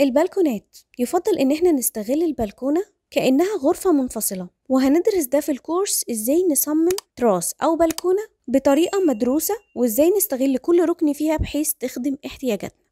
البلكونات يفضل ان احنا نستغل البلكونه كانها غرفه منفصله وهندرس ده في الكورس ازاي نصمم تراس او بلكونه بطريقه مدروسه وازاي نستغل كل ركن فيها بحيث تخدم احتياجاتنا